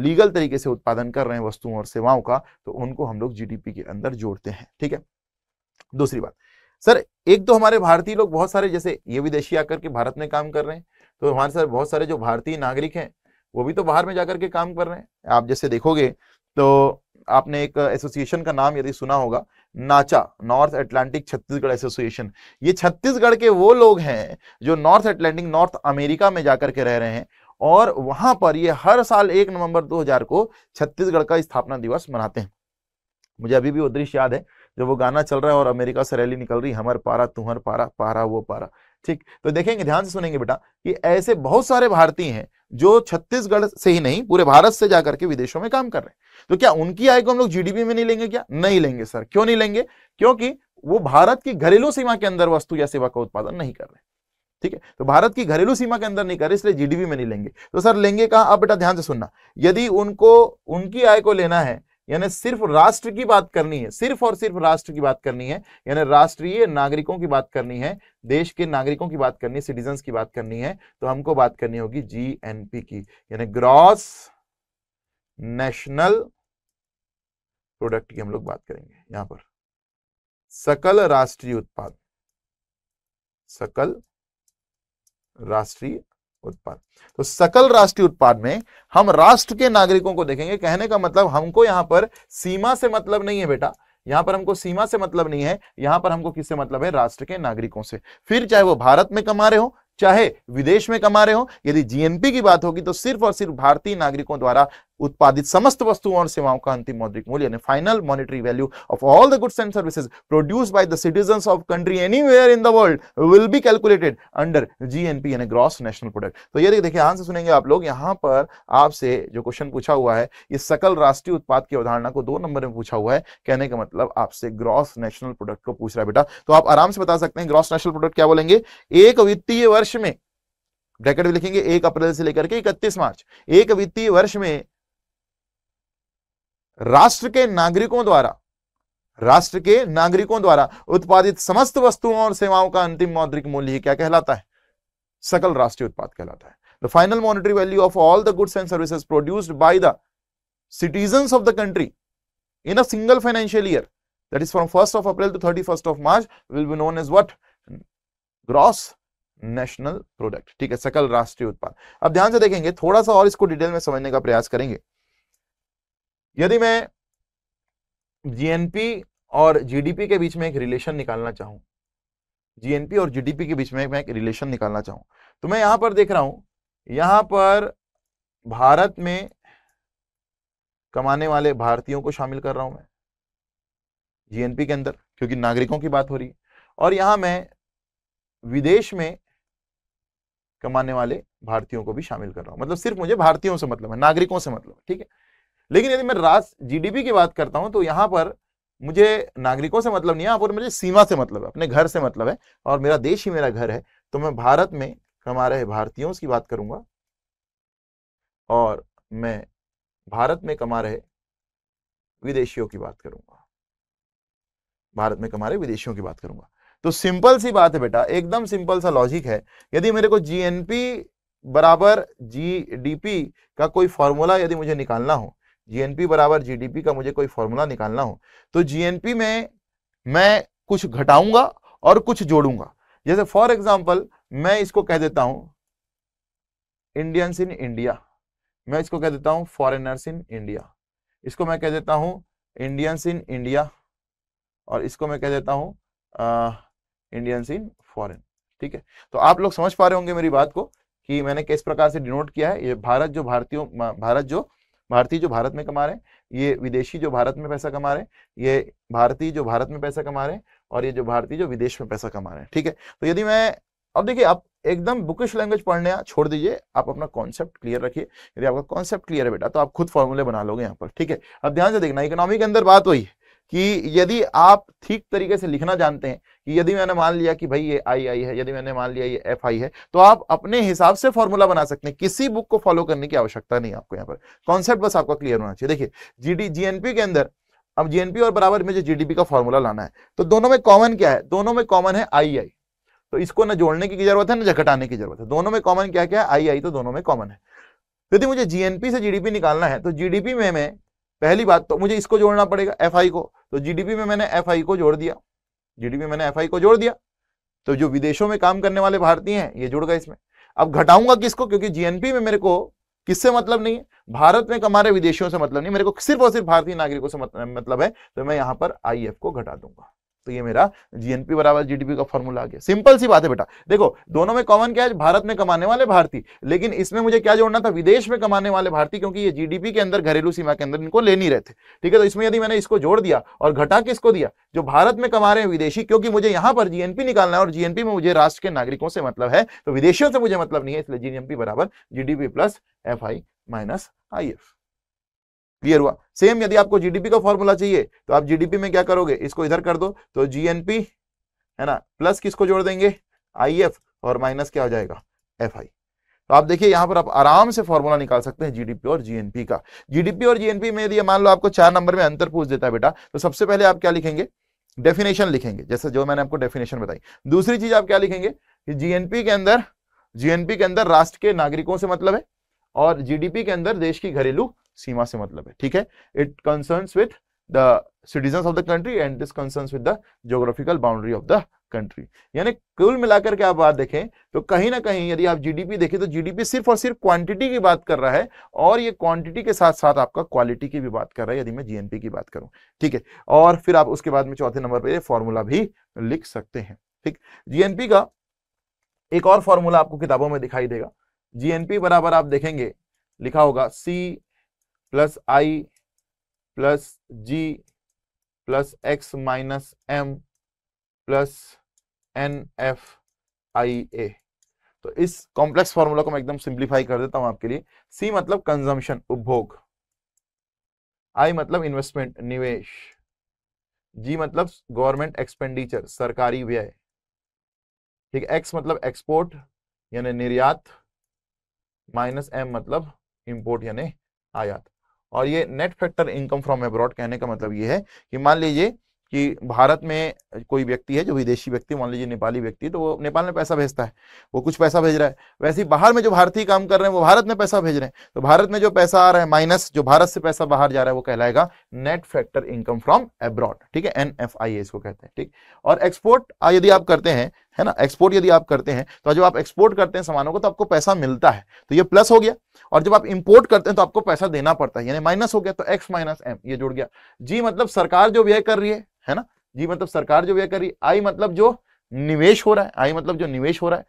लीगल तरीके से उत्पादन कर रहे हैं वस्तुओं और सेवाओं का तो उनको हम लोग जी के अंदर जोड़ते हैं ठीक है दूसरी बात सर एक तो हमारे भारतीय लोग बहुत सारे जैसे ये विदेशी आकर के भारत में काम कर रहे हैं तो हमारे सर बहुत सारे जो भारतीय नागरिक हैं वो भी तो बाहर में जाकर के काम कर रहे हैं आप जैसे देखोगे तो आपने एक एसोसिएशन का नाम यदि सुना होगा नाचा नॉर्थ एटलांटिक छत्तीसगढ़ एसोसिएशन ये छत्तीसगढ़ के वो लोग हैं जो नॉर्थ एटलांटिक नॉर्थ अमेरिका में जाकर के रह रहे हैं और वहां पर ये हर साल एक नवंबर 2000 को छत्तीसगढ़ का स्थापना दिवस मनाते हैं मुझे अभी भी वो दृश्य याद है जब वो गाना चल रहा है और अमेरिका से रैली निकल रही हमार पारा तुहर पारा पारा वो पारा ठीक तो देखेंगे ध्यान से सुनेंगे बेटा कि ऐसे बहुत सारे भारतीय हैं जो छत्तीसगढ़ से ही नहीं पूरे भारत से जाकर के विदेशों में काम कर रहे हैं तो क्या उनकी आय को हम लोग जीडीपी में नहीं लेंगे क्या नहीं लेंगे सर क्यों नहीं लेंगे क्योंकि वो भारत की घरेलू सीमा के अंदर वस्तु या सेवा का उत्पादन नहीं कर रहे ठीक है तो भारत की घरेलू सीमा के अंदर नहीं कर रहे इसलिए जीडीपी में नहीं लेंगे तो सर लेंगे कहा आप बेटा ध्यान से सुनना यदि उनको उनकी आय को लेना है यानी सिर्फ राष्ट्र की बात करनी है सिर्फ और सिर्फ राष्ट्र की बात करनी है यानी राष्ट्रीय नागरिकों की बात करनी है देश के नागरिकों की बात करनी है सिटीजन की बात करनी है तो हमको बात करनी होगी जीएनपी की यानी ग्रॉस नेशनल प्रोडक्ट की हम लोग बात करेंगे यहां पर सकल राष्ट्रीय उत्पाद सकल राष्ट्रीय उत्पाद तो सकल राष्ट्रीय उत्पाद में हम राष्ट्र के नागरिकों को देखेंगे कहने का मतलब हमको यहां पर सीमा से मतलब नहीं है बेटा यहां पर हमको सीमा से मतलब नहीं है यहां पर हमको किससे मतलब है राष्ट्र के नागरिकों से फिर चाहे वो भारत में कमा रहे हो चाहे विदेश में कमा रहे हो यदि जीएनपी की बात होगी तो सिर्फ और सिर्फ भारतीय नागरिकों द्वारा उत्पादित समस्त वस्तुओं और सेवाओं का अंतिम मौद्रिक मूल्य यानी final monetary value of all the goods and services produce by the citizen of country anywhere in the world will be calculated under GNP यानी ग्रॉस नेशनल प्रोडक्ट तो ये देखिए ध्यान से सुनेंगे आप लोग यहाँ पर आपसे जो क्वेश्चन पूछा हुआ है इस सकल राष्ट्रीय उत्पाद की अवधारणा को दो नंबर में पूछा हुआ है कहने का मतलब आपसे ग्रॉस नेशनल प्रोडक्ट को पूछ रहा है बेटा तो आप आराम से बता सकते हैं ग्रॉस नेशनल प्रोडक्ट क्या बोलेंगे एक वित्तीय वर्ष में ब्रैकेट में लिखेंगे एक अप्रैल से लेकर के इकतीस मार्च एक वित्तीय वर्ष में राष्ट्र के नागरिकों द्वारा राष्ट्र के नागरिकों द्वारा उत्पादित समस्त वस्तुओं और सेवाओं का अंतिम मौद्रिक मूल्य ही क्या कहलाता है सकल राष्ट्रीय उत्पाद कहलाता है the final monetary value of all the goods and services produced by the citizen of the country in a single financial year is from first of April to thirty first of March will be known as what gross national product ठीक है सकल राष्ट्रीय उत्पाद अब ध्यान से देखेंगे थोड़ा सा और इसको डिटेल में समझने का प्रयास करेंगे यदि मैं जीएनपी और जीडीपी के बीच में एक रिलेशन निकालना चाहूँ जीएनपी और जीडीपी के बीच में मैं एक रिलेशन निकालना चाहूं तो मैं यहां पर देख रहा हूं यहां पर भारत में कमाने वाले भारतीयों को शामिल कर रहा हूं मैं जीएनपी के अंदर क्योंकि नागरिकों की बात हो रही है और यहां मैं विदेश में कमाने वाले भारतीयों को भी शामिल कर रहा हूं मतलब सिर्फ मुझे भारतीयों से मतलब है नागरिकों से मतलब ठीक है लेकिन यदि मैं राज जीडीपी की बात करता हूं तो यहाँ पर मुझे नागरिकों से मतलब नहीं है यहाँ पर मुझे सीमा से मतलब है अपने घर से मतलब है और मेरा देश ही मेरा घर है तो मैं भारत में रहे भारतीयों की बात करूंगा और मैं भारत में कमा रहे विदेशियों की बात करूंगा भारत में कमा रहे विदेशियों की बात करूंगा तो सिंपल सी बात है बेटा एकदम सिंपल सा लॉजिक है यदि मेरे को जीएनपी बराबर जीडीपी का कोई फॉर्मूला यदि मुझे निकालना हो जीएनपी बराबर जीडीपी का मुझे कोई फॉर्मूला निकालना हो तो जीएनपी में मैं कुछ घटाऊंगा और कुछ जोड़ूंगा जैसे फॉर एग्जाम्पल मैं इसको कह देता हूं इंडियंस इन इंडिया मैं इसको कह देता हूं फॉरेनर्स इन इंडिया इसको मैं कह देता हूं इंडियंस इन इंडिया और इसको मैं कह देता हूं इंडियंस इन फॉरेन ठीक है तो आप लोग समझ पा रहे होंगे मेरी बात को कि मैंने किस प्रकार से डिनोट किया है ये भारत जो भारतीयों भारत जो भारतीय जो भारत में कमा रहे हैं ये विदेशी जो भारत में पैसा कमा रहे हैं ये भारतीय जो भारत में पैसा कमा रहे हैं और ये जो भारतीय जो विदेश में पैसा कमा रहे हैं ठीक है तो यदि मैं अब देखिए आप एकदम बुकिश लैंग्वेज पढ़ने छोड़ दीजिए आप अपना कॉन्सेप्ट क्लियर रखिए यदि आपका कॉन्सेप्ट क्लियर है बेटा तो आप खुद फॉर्मूले बना लोगे यहाँ पर ठीक है अब ध्यान से देखना इकोनॉमी के अंदर बात वही है कि यदि आप ठीक तरीके से लिखना जानते हैं कि यदि मैंने मान लिया कि भाई ये आई आई है यदि मैंने मान लिया ये एफ आई है तो आप अपने हिसाब से फॉर्मूला बना सकते हैं किसी बुक को फॉलो करने की आवश्यकता नहीं आपको यहाँ पर कॉन्सेप्ट बस आपका क्लियर होना चाहिए देखिए जीडी जीएनपी के अंदर अब जीएनपी और बराबर मुझे जीडीपी का फॉर्मूला लाना है तो दोनों में कॉमन क्या है दोनों में कॉमन है आई आई तो इसको ना जोड़ने की जरूरत है ना घटाने की जरूरत है दोनों में कॉमन क्या क्या है आई आई तो दोनों में कॉमन है यदि मुझे जीएनपी से जीडीपी निकालना है तो जीडीपी में मैं पहली बात तो मुझे इसको जोड़ना पड़ेगा एफ को तो जीडीपी में मैंने एफ को जोड़ दिया जीडीपी मैंने एफ को जोड़ दिया तो जो विदेशों में काम करने वाले भारतीय हैं ये जुड़ गए इसमें अब घटाऊंगा किसको क्योंकि जीएनपी में मेरे को किससे मतलब नहीं है भारत में कमारे विदेशियों से मतलब नहीं मेरे को सिर्फ और सिर्फ भारतीय नागरिकों से मतलब, मतलब है तो मैं यहां पर आई को घटा दूंगा तो ये मेरा जीएनपी बराबर जीडीपी का फॉर्मूला आ गया सिंपल सी बात है बेटा देखो दोनों में कॉमन क्या है भारत में कमाने वाले भारतीय लेकिन इसमें मुझे क्या जोड़ना था विदेश में कमाने वाले भारतीय क्योंकि ये जीडीपी के अंदर घरेलू सीमा के अंदर इनको ले नहीं रहे थे ठीक है तो इसमें यदि मैंने इसको जोड़ दिया और घटा किसको दिया जो भारत में कमा रहे हैं विदेशी क्योंकि मुझे यहां पर जीएनपी निकालना है और जीएनपी में मुझे राष्ट्र के नागरिकों से मतलब है तो विदेशियों से मुझे मतलब नहीं है इसलिए जीएनपी बराबर GDP plus F I minus I F clear हुआ सेम यदि आपको जीडीपी का फॉर्मूला चाहिए तो आप जीडीपी में क्या करोगे इसको इधर कर दो तो जीएनपी है ना प्लस किसको जोड़ देंगे एफ और माइनस क्या हो जाएगा आई तो आप देखिए यहां पर आप आराम से फॉर्मूला निकाल सकते हैं जीडीपी और जीएनपी का जीडीपी और जीएनपी में यदि मान लो आपको चार नंबर में अंतर पूछ देता है बेटा तो सबसे पहले आप क्या लिखेंगे डेफिनेशन लिखेंगे जैसे जो मैंने आपको डेफिनेशन बताई दूसरी चीज आप क्या लिखेंगे कि जीएनपी के अंदर जीएनपी के अंदर राष्ट्र के नागरिकों से मतलब है और जीडीपी के अंदर देश की घरेलू सीमा से मतलब है ठीक है it concerns with the citizen of the country and this concerns with the geographical boundary of the country यानी कुल मिलाकर के आप बात देखें तो कहीं ना कहीं यदि आप जीडीपी देखें तो जीडीपी सिर्फ और सिर्फ क्वांटिटी की बात कर रहा है और ये क्वांटिटी के साथ साथ आपका क्वालिटी की भी बात कर रहा है यदि मैं जीएनपी की बात करूं ठीक है और फिर आप उसके बाद में चौथे नंबर पर फॉर्मूला भी लिख सकते हैं ठीक जीएनपी का एक और फॉर्मूला आपको किताबों में दिखाई देगा जीएनपी बराबर आप देखेंगे लिखा होगा C plus I plus G plus X minus M plus N F I A तो इस कॉम्प्लेक्स फॉर्मूला को मैं एकदम सिंप्लीफाई कर देता हूं आपके लिए सी मतलब कंजम्पशन उपभोग आई मतलब इन्वेस्टमेंट निवेश जी मतलब गवर्नमेंट एक्सपेंडिचर सरकारी व्यय ठीक है एक्स मतलब एक्सपोर्ट यानी निर्यात माइनस एम मतलब इंपोर्ट यानी आयात और ये net factor income from abroad कहने का मतलब ये है कि मान लीजिए कि भारत में कोई व्यक्ति है जो विदेशी व्यक्ति मान लीजिए नेपाली व्यक्ति तो वो नेपाल में पैसा भेजता है वो कुछ पैसा भेज रहा है वैसे ही बाहर में जो भारतीय काम कर रहे हैं वो भारत में पैसा भेज रहे हैं तो भारत में जो पैसा आ रहा है माइनस जो भारत से पैसा बाहर जा रहा है वो कहलाएगा net factor income from abroad ठीक है एन एफ आई इसको कहते हैं ठीक और एक्सपोर्ट यदि आप करते हैं है ना एक्सपोर्ट यदि आप करते हैं तो जब आप एक्सपोर्ट करते हैं सामानों को तो आपको पैसा मिलता है तो ये प्लस हो गया और जब आप इंपोर्ट करते हैं तो आपको पैसा देना पड़ता है यानी माइनस हो गया तो एक्स माइनस एम ये जुड़ गया जी मतलब सरकार जो व्यय कर रही है है ना जी मतलब सरकार जो व्यय कर रही आई मतलब जो निवेश हो रहा है आई मतलब जो निवेश हो रहा है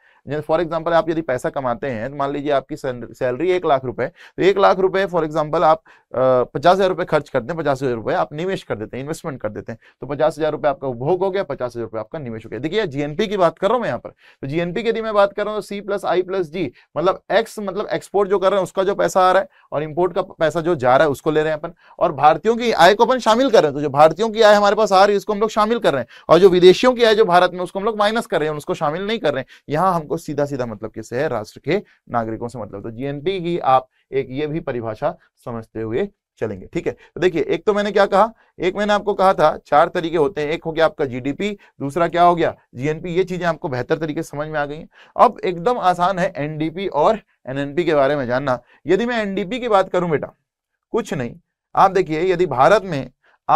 फॉर एग्जाम्पल आप यदि पैसा कमाते हैं तो मान लीजिए आपकी सैलरी एक लाख रुपए तो एक लाख रुपए फॉर एग्जाम्पल आप पचास हजार रुपए खर्च करते हैं पचास हजार रुपए आप निवेश कर देते हैं इन्वेस्टमेंट कर देते हैं तो पचास हजार रुपए आपका उपभोग हो गया पचास हजार रुपए आपका निवेश हो गया देखिए जीएनपी की बात कर रहा हूँ यहाँ पर तो जीएनपी की यदि मैं बात कर रहा हूँ सी प्लस आई प्लस जी मतलब एक्स मतलब एक्सपोर्ट जो कर रहे हैं उसका जो पैसा आ रहा है और इम्पोर्ट का पैसा जो जा रहा है उसको ले रहे हैं अपन और भारतीयों की आय को अपन शामिल कर रहे हैं तो जो भारतीयों की आय हमारे पास आ रही है उसको हम लोग शामिल कर रहे हैं और जो विदेशियों की आय जो भारत में उसको हम लोग माइनस कर रहे हैं उसको शामिल नहीं कर रहे हैं यहाँ हमको को सीधा सीधा मतलब किससे है राष्ट्र के नागरिकों से मतलब तो जीएनपी की आप एक ये भी परिभाषा समझते हुए चलेंगे ठीक है तो देखिए एक तो मैंने क्या कहा एक मैंने आपको कहा था चार तरीके होते हैं एक हो गया आपका जीडीपी दूसरा क्या हो गया जीएनपी ये चीजें आपको बेहतर तरीके से समझ में आ गई हैं अब एकदम आसान है एनडीपी और एनएनपी के बारे में जानना यदि मैं एनडीपी की बात करूं बेटा कुछ नहीं आप देखिए यदि भारत में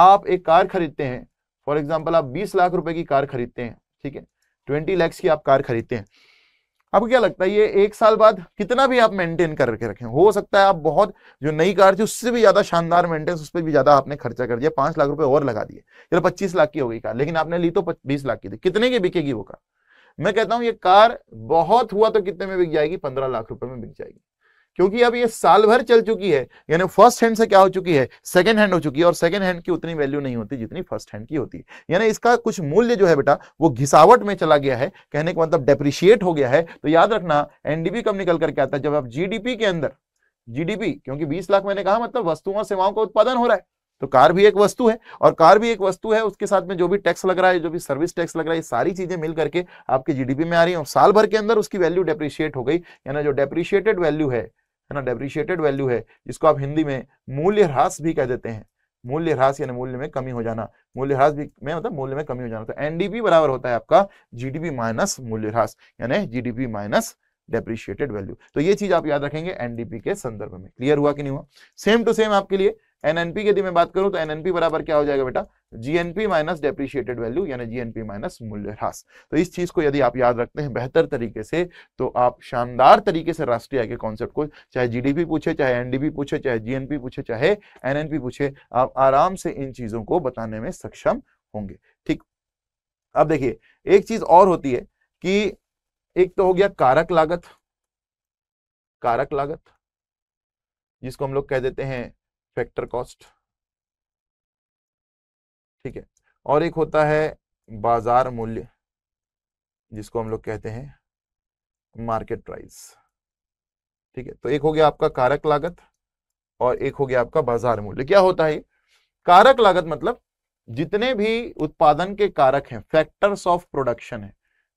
आप एक कार खरीदते हैं फॉर एग्जाम्पल आप बीस लाख रुपए की कार खरीदते हैं ठीक है ट्वेंटी लैक्स की आप कार खरीदते हैं आपको क्या लगता है ये एक साल बाद कितना भी आप मेंटेन करके रखें हो सकता है आप बहुत जो नई कार थी उससे भी ज्यादा शानदार मेंटेनेंस उस पर भी ज्यादा आपने खर्चा कर दिया पांच लाख रुपए और लगा दिए चलो पच्चीस लाख की हो गई कार लेकिन आपने ली तो बीस लाख की थी कितने की बिकेगी वो कार मैं कहता हूं ये कार बहुत हुआ तो कितने में बिक जाएगी पंद्रह लाख रुपए में बिक जाएगी क्योंकि अब ये साल भर चल चुकी है यानी फर्स्ट हैंड से क्या हो चुकी है सेकंड हैंड हो चुकी है और सेकंड हैंड की उतनी वैल्यू नहीं होती जितनी फर्स्ट हैंड की होती है यानी इसका कुछ मूल्य जो है बेटा वो घिसावट में चला गया है कहने का मतलब डेप्रिशिएट हो गया है तो याद रखना एनडीपी कब निकल करके आता है जब आप जीडीपी के अंदर जीडीपी क्योंकि बीस लाख मैंने कहा मतलब वस्तुओं और सेवाओं का उत्पादन हो रहा है तो कार भी एक वस्तु है और कार भी एक वस्तु है उसके साथ में जो भी टैक्स लग रहा है जो भी सर्विस टैक्स लग रहा है ये सारी चीजें मिल करके आपके जीडीपी में आ रही है और साल भर के अंदर उसकी वैल्यू डेप्रिशिएट हो गई यानी जो डेप्रिशिएटेड वैल्यू है है ना डेप्रिशिएटेड वैल्यू है जिसको आप हिंदी में ह्रास भी कह देते हैं ह्रास यानी मूल्य में कमी हो जाना मूल्य ह्रास भी में मतलब मूल्य में कमी हो जाना तो एनडीपी बराबर होता है आपका जीडीपी माइनस मूल्य ह्रास यानी जीडीपी माइनस डेप्रिशिएटेड वैल्यू तो ये चीज आप याद रखेंगे एनडीपी के संदर्भ में क्लियर हुआ कि नहीं हुआ सेम टू सेम आपके लिए एनएनपी यदि मैं बात करूं तो एनएनपी बराबर क्या हो जाएगा बेटा जीएनपी माइनस डेप्रिशिएटेड वैल्यू यानी जीएनपी माइनस ह्रास तो इस चीज को यदि आप याद रखते हैं बेहतर तरीके से तो आप शानदार तरीके से राष्ट्रीय आय के कॉन्सेप्ट को चाहे जीडीपी पूछे चाहे एनडीपी पूछे चाहे जीएनपी पूछे चाहे एनएनपी पूछे आप आराम से इन चीजों को बताने में सक्षम होंगे ठीक अब देखिए एक चीज और होती है कि एक तो हो गया कारक लागत कारक लागत जिसको हम लोग कह देते हैं फैक्टर कॉस्ट ठीक है और एक होता है बाजार मूल्य जिसको हम लोग कहते हैं मार्केट प्राइस ठीक है तो एक हो गया आपका कारक लागत और एक हो गया आपका बाजार मूल्य क्या होता है कारक लागत मतलब जितने भी उत्पादन के कारक हैं फैक्टर्स ऑफ प्रोडक्शन है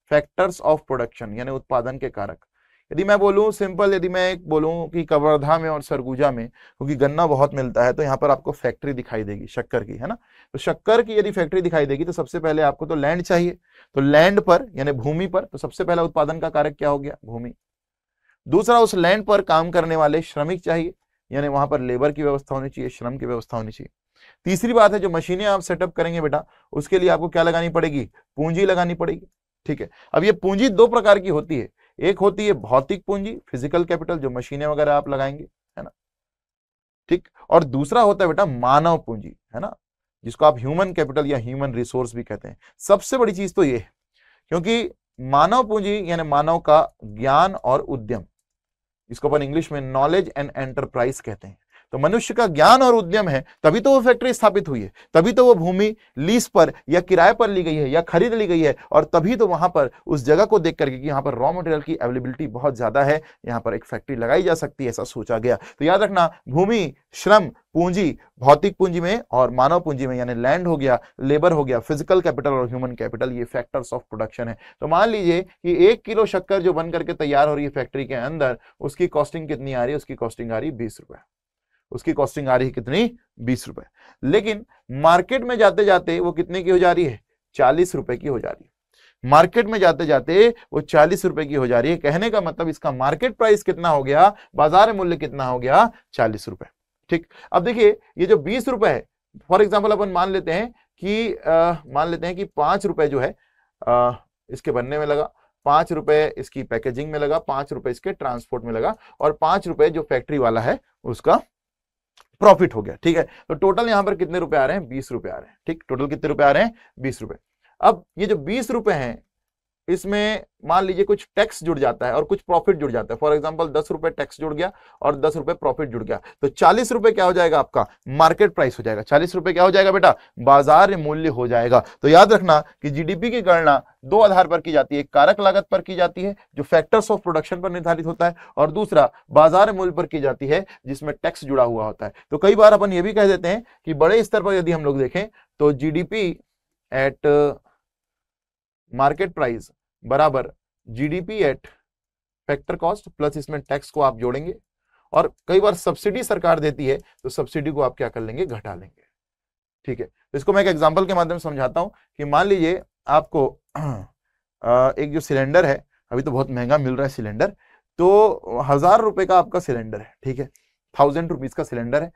फैक्टर्स ऑफ प्रोडक्शन यानी उत्पादन के कारक यदि मैं बोलूँ सिंपल यदि मैं एक बोलूँ कि कवर्धा में और सरगुजा में क्योंकि गन्ना बहुत मिलता है तो यहाँ पर आपको फैक्ट्री दिखाई देगी शक्कर की है ना तो शक्कर की यदि फैक्ट्री दिखाई देगी तो सबसे पहले आपको तो लैंड चाहिए तो लैंड पर यानी भूमि पर तो सबसे पहला उत्पादन का कारक क्या हो गया भूमि दूसरा उस लैंड पर काम करने वाले श्रमिक चाहिए यानी वहां पर लेबर की व्यवस्था होनी चाहिए श्रम की व्यवस्था होनी चाहिए तीसरी बात है जो मशीनें आप सेटअप करेंगे बेटा उसके लिए आपको क्या लगानी पड़ेगी पूंजी लगानी पड़ेगी ठीक है अब ये पूंजी दो प्रकार की होती है एक होती है भौतिक पूंजी फिजिकल कैपिटल जो मशीनें वगैरह आप लगाएंगे है ना ठीक और दूसरा होता है बेटा मानव पूंजी है ना जिसको आप ह्यूमन कैपिटल या ह्यूमन रिसोर्स भी कहते हैं सबसे बड़ी चीज तो ये है क्योंकि मानव पूंजी यानी मानव का ज्ञान और उद्यम इसको अपन इंग्लिश में नॉलेज एंड एंटरप्राइज कहते हैं तो मनुष्य का ज्ञान और उद्यम है तभी तो वो फैक्ट्री स्थापित हुई है तभी तो वो भूमि लीज पर या किराए पर ली गई है या खरीद ली गई है और तभी तो वहां पर उस जगह को देख करके कि यहाँ पर रॉ मटेरियल की अवेलेबिलिटी बहुत ज्यादा है यहाँ पर एक फैक्ट्री लगाई जा सकती है ऐसा सोचा गया तो याद रखना भूमि श्रम पूंजी भौतिक पूंजी में और मानव पूंजी में यानी लैंड हो गया लेबर हो गया फिजिकल कैपिटल और ह्यूमन कैपिटल ये फैक्टर्स ऑफ प्रोडक्शन है तो मान लीजिए कि एक किलो शक्कर जो बन करके तैयार हो रही है फैक्ट्री के अंदर उसकी कॉस्टिंग कितनी आ रही है उसकी कॉस्टिंग आ रही है बीस रुपए उसकी कॉस्टिंग आ रही है कितनी बीस रुपए लेकिन मार्केट में जाते जाते वो कितने की हो जा रही है चालीस रुपए की हो जा रही है मार्केट में जाते जाते वो चालीस रुपए की हो जा रही है कहने का मतलब इसका मार्केट प्राइस कितना हो गया बाजार मूल्य कितना हो गया चालीस रुपए ठीक अब देखिए ये जो बीस रुपए है फॉर एग्जाम्पल अपन मान लेते हैं कि आ, मान लेते हैं कि पांच रुपए जो है आ, इसके बनने में लगा पांच रुपए इसकी पैकेजिंग में लगा पांच रुपए इसके ट्रांसपोर्ट में लगा और पांच रुपए जो फैक्ट्री वाला है उसका प्रॉफिट हो गया ठीक है तो टोटल यहां पर कितने रुपए आ रहे हैं बीस रुपए आ रहे हैं ठीक टोटल कितने रुपए आ रहे हैं बीस रुपए अब ये जो बीस रुपए हैं इसमें मान लीजिए कुछ टैक्स जुड़ जाता है और कुछ प्रॉफिट जुड़ जाता है फॉर एग्जाम्पल दस रुपए टैक्स जुड़ गया और दस रुपए प्रॉफिट जुड़ गया तो चालीस रुपए क्या हो जाएगा आपका मार्केट प्राइस हो जाएगा चालीस रुपए क्या हो जाएगा बेटा बाजार मूल्य हो जाएगा तो याद रखना कि जीडीपी की गणना दो आधार पर की जाती है कारक लागत पर की जाती है जो फैक्टर्स ऑफ प्रोडक्शन पर निर्धारित होता है और दूसरा बाजार मूल्य पर की जाती है जिसमें टैक्स जुड़ा हुआ होता है तो कई बार अपन ये भी कह देते हैं कि बड़े स्तर पर यदि हम लोग देखें तो जी एट मार्केट प्राइस बराबर GDP at factor cost plus इसमें टैक्स को आप जोड़ेंगे और कई बार सब्सिडी सरकार देती है तो सब्सिडी को आप क्या कर लेंगे घटा लेंगे ठीक है तो इसको मैं एक एग्जाम्पल के माध्यम से समझाता हूँ कि मान लीजिए आपको एक जो सिलेंडर है अभी तो बहुत महंगा मिल रहा है सिलेंडर तो हजार रुपए का आपका सिलेंडर है ठीक है थाउजेंड रुपीज का सिलेंडर है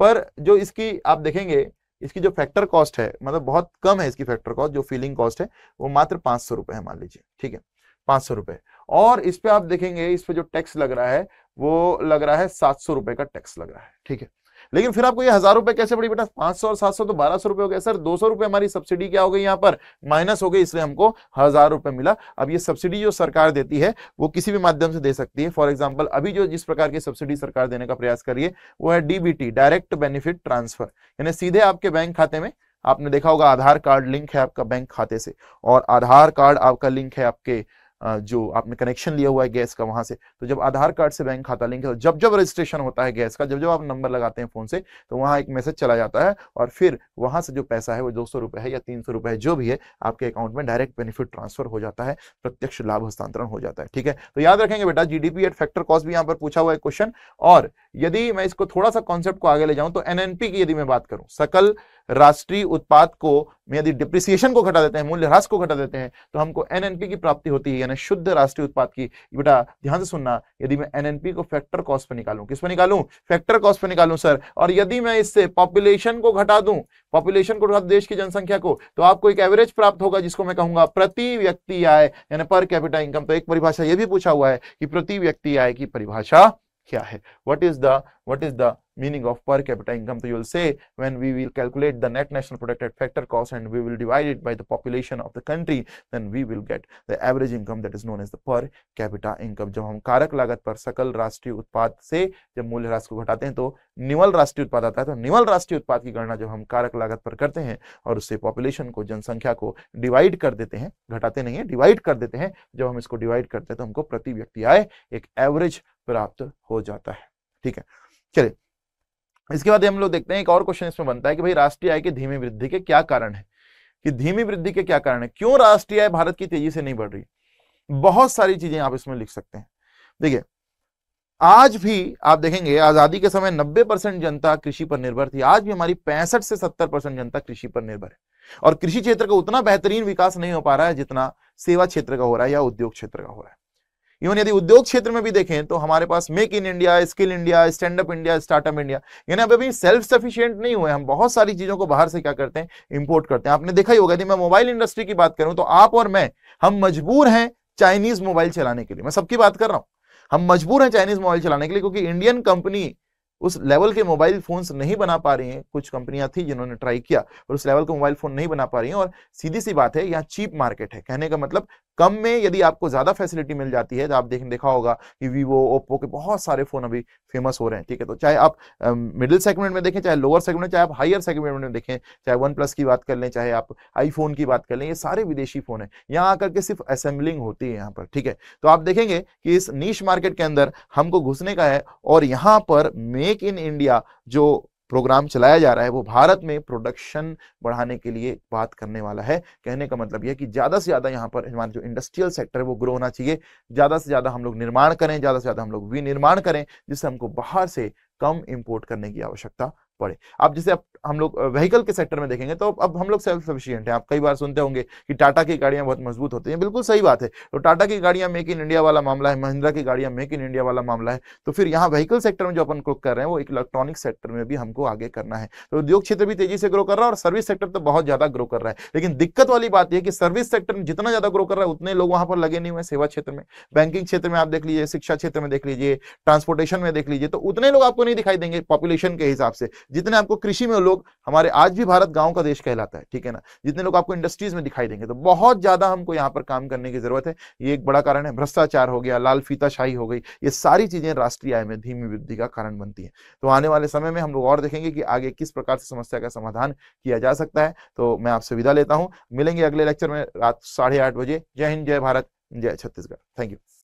पर जो इसकी आप देखेंगे इसकी जो फैक्टर कॉस्ट है मतलब बहुत कम है इसकी फैक्टर कॉस्ट जो फीलिंग कॉस्ट है वो मात्र पांच सौ रुपए है मान लीजिए ठीक है पांच सौ रुपए और इस पर आप देखेंगे इस पे जो टैक्स लग रहा है वो लग रहा है सात सौ रुपए का टैक्स लग रहा है ठीक है लेकिन फिर आपको ये हजार रुपए कैसे पड़ी बेटा पांच सौ और सात सौ तो बारह सौ रुपए हो गया सर दो सौ रुपए हमारी सब्सिडी क्या हो गई यहाँ पर माइनस हो गई इसलिए हमको हजार रुपए मिला अब ये सब्सिडी जो सरकार देती है वो किसी भी माध्यम से दे सकती है फॉर एग्जाम्पल अभी जो जिस प्रकार की सब्सिडी सरकार देने का प्रयास करिए वो है डीबीटी डायरेक्ट बेनिफिट ट्रांसफर यानी सीधे आपके बैंक खाते में आपने देखा होगा आधार कार्ड लिंक है आपका बैंक खाते से और आधार कार्ड आपका लिंक है आपके जो आपने कनेक्शन लिया हुआ है गैस का वहां से तो जब आधार कार्ड से बैंक खाता लिंक तो जब जब रजिस्ट्रेशन होता है गैस का जब जब आप नंबर लगाते हैं फोन से तो वहां एक मैसेज चला जाता है और फिर वहां से जो पैसा है वो दो सौ है या तीन सौ रुपए जो भी है आपके अकाउंट में डायरेक्ट बेनिफिट ट्रांसफर हो जाता है प्रत्यक्ष लाभ हस्तांतरण हो जाता है ठीक है तो याद रखेंगे बेटा जीडीपी एट फैक्टर कॉस्ट भी यहाँ पर पूछा हुआ है क्वेश्चन और यदि मैं इसको थोड़ा सा कॉन्सेप्ट को आगे ले जाऊं तो एनएनपी की यदि मैं बात करूं सकल राष्ट्रीय उत्पाद को यदि डिप्रिसिएशन को घटा देते हैं मूल्यह्रास को घटा देते हैं तो हमको एनएनपी की प्राप्ति होती है यानी शुद्ध राष्ट्रीय उत्पाद की बेटा ध्यान से सुनना यदि मैं एनएनपी को फैक्टर कॉस्ट पर निकालू किस पर निकालू फैक्टर कॉस्ट पर निकालू सर और यदि मैं इससे पॉपुलेशन को घटा दू पॉपुलेशन को घटा देश की जनसंख्या को तो आपको एक एवरेज प्राप्त होगा जिसको मैं कहूंगा प्रति व्यक्ति आय यानी पर कैपिटल इनकम तो एक परिभाषा यह भी पूछा हुआ है कि प्रति व्यक्ति आय की परिभाषा क्या है what is the what is the meaning of per capita income. So you will say when we will calculate the net national product at factor cost and we will divide it by the population of the country, then we will get the average income that is known as the per capita income. जब हम कारक लागत पर सकल राष्ट्रीय उत्पाद से जब मूल्य ह्रास को घटाते हैं तो निवल राष्ट्रीय उत्पाद आता है तो निवल राष्ट्रीय उत्पाद की गणना जब हम कारक लागत पर करते हैं और उससे पॉपुलेशन को जनसंख्या को डिवाइड कर देते हैं घटाते नहीं है डिवाइड कर देते हैं जब हम इसको डिवाइड करते हैं तो हमको प्रति व्यक्ति आय एक एवरेज प्राप्त हो जाता है ठीक है चलिए इसके बाद हम लोग देखते हैं एक और क्वेश्चन इसमें बनता है कि भाई राष्ट्रीय आय की धीमी वृद्धि के क्या कारण है कि धीमी वृद्धि के क्या कारण है क्यों राष्ट्रीय आय भारत की तेजी से नहीं बढ़ रही बहुत सारी चीजें आप इसमें लिख सकते हैं देखिए आज भी आप देखेंगे आजादी के समय 90 परसेंट जनता कृषि पर निर्भर थी आज भी हमारी पैंसठ से 70 परसेंट जनता कृषि पर निर्भर है और कृषि क्षेत्र का उतना बेहतरीन विकास नहीं हो पा रहा है जितना सेवा क्षेत्र का हो रहा है या उद्योग क्षेत्र का हो रहा है इवन यदि उद्योग क्षेत्र में भी देखें तो हमारे पास make in India skill India stand up India startup India यानी अब अभी सेल्फ सफिशियंट नहीं हुए हम बहुत सारी चीजों को बाहर से क्या करते हैं इंपोर्ट करते हैं आपने देखा ही होगा यदि मैं मोबाइल इंडस्ट्री की बात करूं तो आप और मैं हम मजबूर हैं चाइनीज मोबाइल चलाने के लिए मैं सबकी बात कर रहा हूं हम मजबूर हैं चाइनीज मोबाइल चलाने के लिए क्योंकि इंडियन कंपनी उस लेवल के मोबाइल फोन्स नहीं बना पा रही हैं कुछ कंपनियां थी जिन्होंने ट्राई किया और उस लेवल का मोबाइल फोन नहीं बना पा रही हैं और सीधी सी बात है यहाँ चीप मार्केट है कहने का मतलब कम में यदि आपको ज़्यादा फैसिलिटी मिल जाती है तो आप देख देखा होगा कि वीवो ओप्पो के बहुत सारे फ़ोन अभी फेमस हो रहे हैं ठीक है तो चाहे आप मिडिल सेगमेंट में देखें चाहे लोअर सेगमेंट में चाहे आप हायर सेगमेंट में देखें चाहे वन प्लस की बात कर लें चाहे आप आईफोन की बात कर लें ये सारे विदेशी फ़ोन हैं यहाँ आकर के सिर्फ असेंबलिंग होती है यहाँ पर ठीक है तो आप देखेंगे कि इस नीच मार्केट के अंदर हमको घुसने का है और यहाँ पर मेक इन इंडिया जो प्रोग्राम चलाया जा रहा है वो भारत में प्रोडक्शन बढ़ाने के लिए बात करने वाला है कहने का मतलब यह कि ज़्यादा से ज़्यादा यहाँ पर हमारा जो इंडस्ट्रियल सेक्टर है वो ग्रो होना चाहिए ज़्यादा से ज़्यादा हम लोग निर्माण करें ज़्यादा से ज़्यादा हम लोग विनिर्माण करें जिससे हमको बाहर से कम इम्पोर्ट करने की आवश्यकता पड़े आप जैसे अब हम लोग व्हीकल के सेक्टर में देखेंगे तो अब हम लोग सेल्फ सफिशियंट हैं आप कई बार सुनते होंगे कि टाटा की गाड़ियां बहुत मजबूत होती हैं बिल्कुल सही बात है तो टाटा की गाड़ियां मेक इन इंडिया वाला मामला है महिंद्रा की गाड़ियां मेक इन इंडिया वाला मामला है तो फिर यहाँ व्हीकल सेक्टर में जो अपन ग्रो कर रहे हैं वो इलेक्ट्रॉनिक सेक्टर में भी हमको आगे करना है तो उद्योग क्षेत्र भी तेजी से ग्रो कर रहा है और सर्विस सेक्टर तो बहुत ज्यादा ग्रो कर रहा है लेकिन दिक्कत वाली बात यह कि सर्विस सेक्टर में जितना ज्यादा ग्रो कर रहा है उतने लोग वहां पर लगे नहीं हुए सेवा क्षेत्र में बैंकिंग क्षेत्र में आप देख लीजिए शिक्षा क्षेत्र में देख लीजिए ट्रांसपोर्टेशन में देख लीजिए तो उतने लोग आपको नहीं दिखाई देंगे पॉपुलेशन के हिसाब से जितने आपको कृषि में लोग हमारे आज भी भारत गाँव का देश कहलाता है ठीक है ना जितने लोग आपको इंडस्ट्रीज में दिखाई देंगे तो बहुत ज्यादा हमको यहाँ पर काम करने की जरूरत है ये एक बड़ा कारण है भ्रष्टाचार हो गया लाल फीताशाही हो गई ये सारी चीजें राष्ट्रीय आय में धीमी वृद्धि का कारण बनती है तो आने वाले समय में हम लोग और देखेंगे कि आगे किस प्रकार से समस्या का समाधान किया जा सकता है तो मैं आपसे विदा लेता हूँ मिलेंगे अगले लेक्चर में रात साढ़े बजे जय हिंद जय भारत जय छत्तीसगढ़ थैंक यू